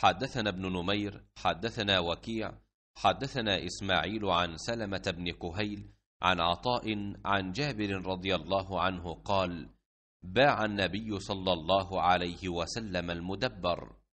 حدثنا ابن نمير حدثنا وكيع حدثنا إسماعيل عن سلمة بن كهيل عن عطاء عن جابر رضي الله عنه قال باع النبي صلى الله عليه وسلم المدبر